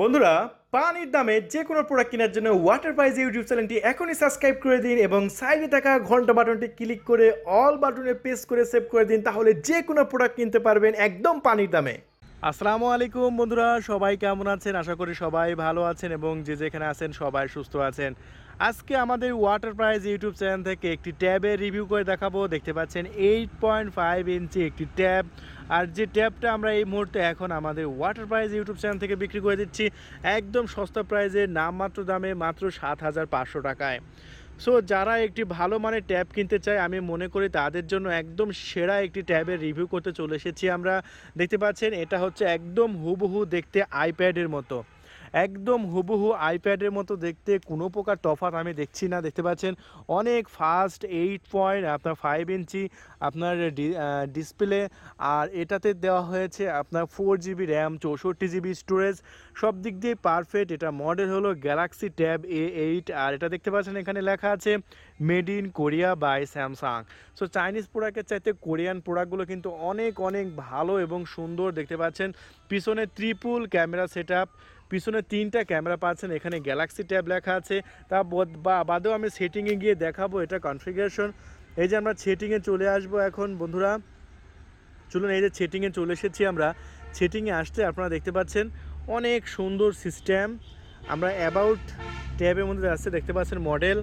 বন্ধুরা পানির দামে যে কোনো প্রোডাক্ট কেনার জন্য ওয়াটার প্রাইজ ইউটিউব চ্যানেলটি এখনই সাবস্ক্রাইব করে দিন এবং সাইডে থাকা ঘন্টা বাটনটি ক্লিক করে অল বাটনে প্রেস করে সেভ করে দিন তাহলে যে কোনো প্রোডাক্ট কিনতে পারবেন একদম পানির দামে আসসালামু আলাইকুম বন্ধুরা সবাই কেমন আছেন আশা করি সবাই ভালো আছেন এবং যে যেখানে আছেন সবাই সুস্থ আছেন আজকে আমাদের ওয়াটার প্রাইজ ইউটিউব চ্যানেল থেকে একটি ট্যাবের রিভিউ করে দেখাবো দেখতে পাচ্ছেন এইট পয়েন্ট ফাইভ ইঞ্চি একটি ট্যাব আর যে ট্যাবটা আমরা এই মুহূর্তে এখন আমাদের ওয়াটার প্রাইজ ইউটিউব চ্যানেল থেকে বিক্রি করে দিচ্ছি একদম সস্তা প্রাইজে নামমাত্র দামে মাত্র সাত হাজার পাঁচশো টাকায় সো যারা একটি ভালো মানের ট্যাব কিনতে চায় আমি মনে করি তাদের জন্য একদম সেরা একটি ট্যাবের রিভিউ করতে চলে এসেছি আমরা দেখতে পাচ্ছেন এটা হচ্ছে একদম হুবহু দেখতে আইপ্যাডের মতো একদম হুবহু আইপ্যাডের মতো দেখতে কোনো প্রকার তফাত আমি দেখছি না দেখতে পাচ্ছেন অনেক ফাস্ট এইট পয়েন্ট আপনার ফাইভ ইঞ্চি আপনার ডিসপ্লে আর এটাতে দেওয়া হয়েছে আপনার ফোর জিবি র্যাম চৌষট্টি জিবি স্টোরেজ সব দিক দিয়ে পারফেক্ট এটা মডেল হলো গ্যালাক্সি ট্যাব এ এইট আর এটা দেখতে পাচ্ছেন এখানে লেখা আছে made in Korea by Samsung so Chinese প্রোডাক্টের চাইতে কোরিয়ান প্রোডাক্টগুলো কিন্তু অনেক অনেক ভালো এবং সুন্দর দেখতে পাচ্ছেন পিছনে ত্রিপুল ক্যামেরা সেট পিছনে তিনটা ক্যামেরা পাচ্ছেন এখানে গ্যালাক্সি ট্যাব লেখা আছে তা বা বাদেও আমি সেটিংয়ে গিয়ে দেখাবো এটা কনফিগারেশন এই যে আমরা সেটিংয়ে চলে আসবো এখন বন্ধুরা চলুন এই যে সেটিংয়ে চলে এসেছি আমরা সেটিংয়ে আসতে আপনারা দেখতে পাচ্ছেন অনেক সুন্দর সিস্টেম আমরা অ্যাবাউট ট্যাবের মধ্যে আসছে দেখতে পাচ্ছেন মডেল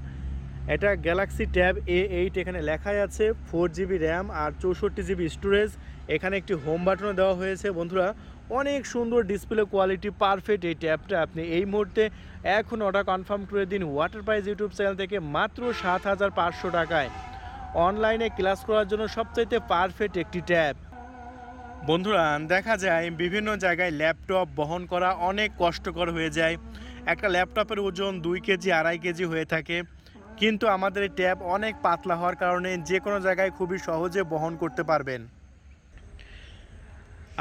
এটা গ্যালাক্সি ট্যাব এ এইট এখানে লেখাই আছে ফোর জিবি র্যাম আর চৌষট্টি জিবি স্টোরেজ এখানে একটি হোম বাটনও দেওয়া হয়েছে বন্ধুরা অনেক সুন্দর ডিসপ্লে কোয়ালিটি পারফেক্ট এই ট্যাবটা আপনি এই মুহূর্তে এখন অর্ডার কনফার্ম করে দিন ওয়াটার প্রাইজ ইউটিউব চ্যানেল থেকে মাত্র সাত হাজার পাঁচশো টাকায় অনলাইনে ক্লাস করার জন্য সবচাইতে পারফেক্ট একটি ট্যাব বন্ধুরা দেখা যায় বিভিন্ন জায়গায় ল্যাপটপ বহন করা অনেক কষ্টকর হয়ে যায় একটা ল্যাপটপের ওজন দুই কেজি আড়াই কেজি হয়ে থাকে কিন্তু আমাদের ট্যাব অনেক পাতলা হওয়ার কারণে যে কোনো জায়গায় খুবই সহজে বহন করতে পারবেন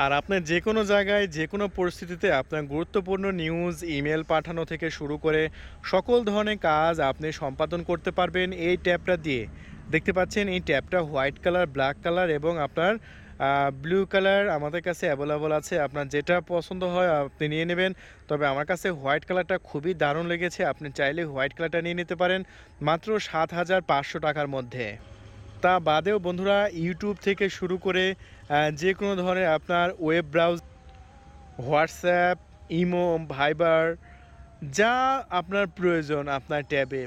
আর আপনার যে কোনো জায়গায় যে কোনো পরিস্থিতিতে আপনার গুরুত্বপূর্ণ নিউজ ইমেল পাঠানো থেকে শুরু করে সকল ধরনের কাজ আপনি সম্পাদন করতে পারবেন এই ট্যাপটা দিয়ে দেখতে পাচ্ছেন এই ট্যাপটা হোয়াইট কালার ব্ল্যাক কালার এবং আপনার ব্লু কালার আমাদের কাছে অ্যাভেলেবল আছে আপনার যেটা পছন্দ হয় আপনি নিয়ে নেবেন তবে আমার কাছে হোয়াইট কালারটা খুবই দারুণ লেগেছে আপনি চাইলে হোয়াইট কালারটা নিয়ে নিতে পারেন মাত্র সাত হাজার পাঁচশো টাকার মধ্যে তা বাদেও বন্ধুরা ইউটিউব থেকে শুরু করে যে কোনো ধরনের আপনার ওয়েব ব্রাউজ হোয়াটসঅ্যাপ ইমো ভাইবার যা আপনার প্রয়োজন আপনার ট্যাবে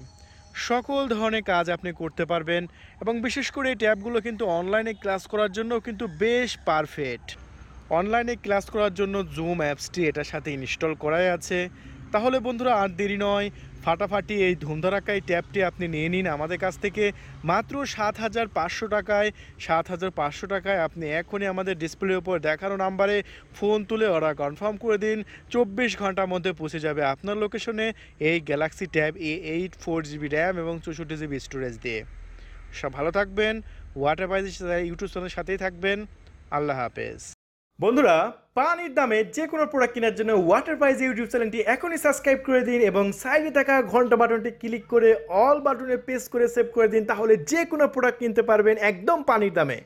সকল ধরনের কাজ আপনি করতে পারবেন এবং বিশেষ করে এই ট্যাবগুলো কিন্তু অনলাইনে ক্লাস করার জন্য কিন্তু বেশ পারফেক্ট অনলাইনে ক্লাস করার জন্য জুম অ্যাপসটি এটার সাথে ইনস্টল করাই আছে তাহলে বন্ধুরা আর দেরি নয় ফাটাফাটি এই ধুমধারাকাই ট্যাবটি আপনি নিয়ে নিন আমাদের কাছ থেকে মাত্র সাত হাজার পাঁচশো টাকায় সাত হাজার পাঁচশো টাকায় আপনি এখনই আমাদের ডিসপ্লের ওপর দেখানো নাম্বারে ফোন তুলে অর্ডার কনফার্ম করে দিন চব্বিশ ঘন্টার মধ্যে পৌঁছে যাবে আপনার লোকেশনে এই Galaxy Tab A eight four GB RAM এবং চৌষট্টি জিবি স্টোরেজ দিয়ে সব ভালো থাকবেন ওয়াটার সাথে ইউটিউব চ্যানেলের সাথেই থাকবেন আল্লাহ হাফেজ বন্ধুরা পানির দামে যে কোনো প্রোডাক্ট কেনার জন্য ওয়াটার প্রাইজ ইউটিউব চ্যানেলটি এখনই সাবস্ক্রাইব করে দিন এবং সাইডে থাকা ঘন্টা বাটনটি ক্লিক করে অল বাটনে প্রেস করে সেভ করে দিন তাহলে যে কোনো প্রোডাক্ট কিনতে পারবেন একদম পানির দামে